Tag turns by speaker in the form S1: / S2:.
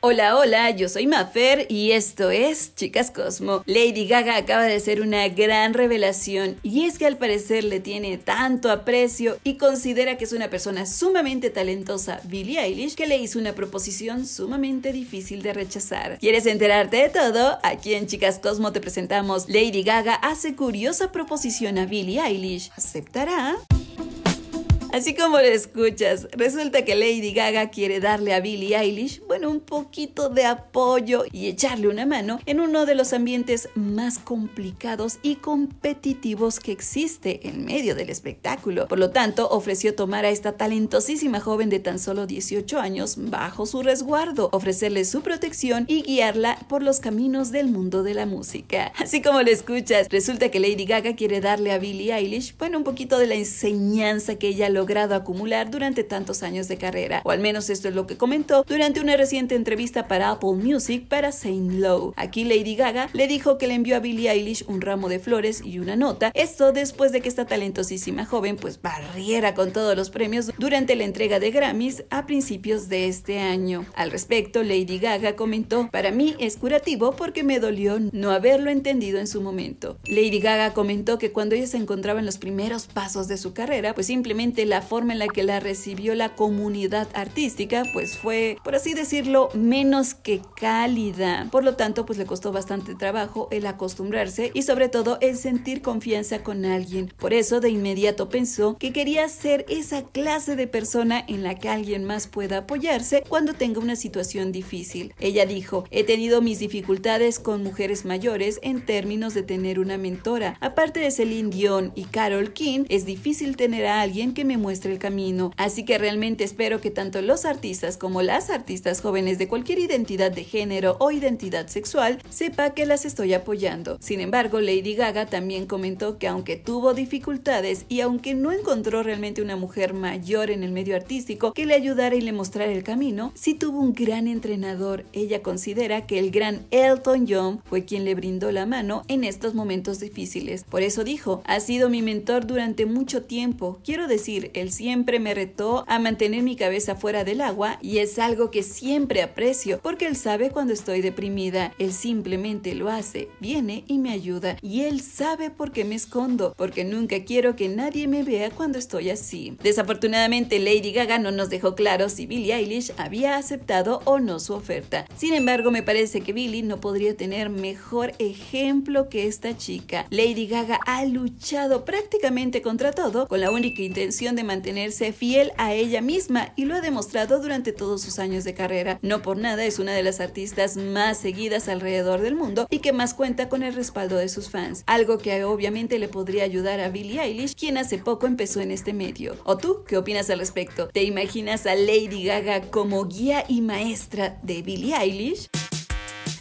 S1: Hola, hola, yo soy Mafer y esto es Chicas Cosmo. Lady Gaga acaba de ser una gran revelación y es que al parecer le tiene tanto aprecio y considera que es una persona sumamente talentosa, Billie Eilish, que le hizo una proposición sumamente difícil de rechazar. ¿Quieres enterarte de todo? Aquí en Chicas Cosmo te presentamos Lady Gaga hace curiosa proposición a Billie Eilish. ¿Aceptará? Así como lo escuchas, resulta que Lady Gaga quiere darle a Billie Eilish, bueno, un poquito de apoyo y echarle una mano en uno de los ambientes más complicados y competitivos que existe en medio del espectáculo. Por lo tanto, ofreció tomar a esta talentosísima joven de tan solo 18 años bajo su resguardo, ofrecerle su protección y guiarla por los caminos del mundo de la música. Así como lo escuchas, resulta que Lady Gaga quiere darle a Billie Eilish, bueno, un poquito de la enseñanza que ella lo logrado acumular durante tantos años de carrera, o al menos esto es lo que comentó durante una reciente entrevista para Apple Music para Saint Lowe. Aquí Lady Gaga le dijo que le envió a Billie Eilish un ramo de flores y una nota, esto después de que esta talentosísima joven pues barriera con todos los premios durante la entrega de Grammys a principios de este año. Al respecto, Lady Gaga comentó, para mí es curativo porque me dolió no haberlo entendido en su momento. Lady Gaga comentó que cuando ella se encontraba en los primeros pasos de su carrera, pues simplemente la forma en la que la recibió la comunidad artística, pues fue, por así decirlo, menos que cálida. Por lo tanto, pues le costó bastante trabajo el acostumbrarse y sobre todo el sentir confianza con alguien. Por eso de inmediato pensó que quería ser esa clase de persona en la que alguien más pueda apoyarse cuando tenga una situación difícil. Ella dijo, he tenido mis dificultades con mujeres mayores en términos de tener una mentora. Aparte de Celine Dion y Carol King, es difícil tener a alguien que me muestre el camino. Así que realmente espero que tanto los artistas como las artistas jóvenes de cualquier identidad de género o identidad sexual sepa que las estoy apoyando. Sin embargo, Lady Gaga también comentó que aunque tuvo dificultades y aunque no encontró realmente una mujer mayor en el medio artístico que le ayudara y le mostrara el camino, sí tuvo un gran entrenador. Ella considera que el gran Elton John fue quien le brindó la mano en estos momentos difíciles. Por eso dijo, ha sido mi mentor durante mucho tiempo. Quiero decir, él siempre me retó a mantener mi cabeza fuera del agua y es algo que siempre aprecio porque él sabe cuando estoy deprimida, él simplemente lo hace, viene y me ayuda y él sabe por qué me escondo, porque nunca quiero que nadie me vea cuando estoy así. Desafortunadamente Lady Gaga no nos dejó claro si Billie Eilish había aceptado o no su oferta. Sin embargo, me parece que Billie no podría tener mejor ejemplo que esta chica. Lady Gaga ha luchado prácticamente contra todo con la única intención de mantenerse fiel a ella misma y lo ha demostrado durante todos sus años de carrera. No por nada es una de las artistas más seguidas alrededor del mundo y que más cuenta con el respaldo de sus fans, algo que obviamente le podría ayudar a Billie Eilish, quien hace poco empezó en este medio. ¿O tú qué opinas al respecto? ¿Te imaginas a Lady Gaga como guía y maestra de Billie Eilish?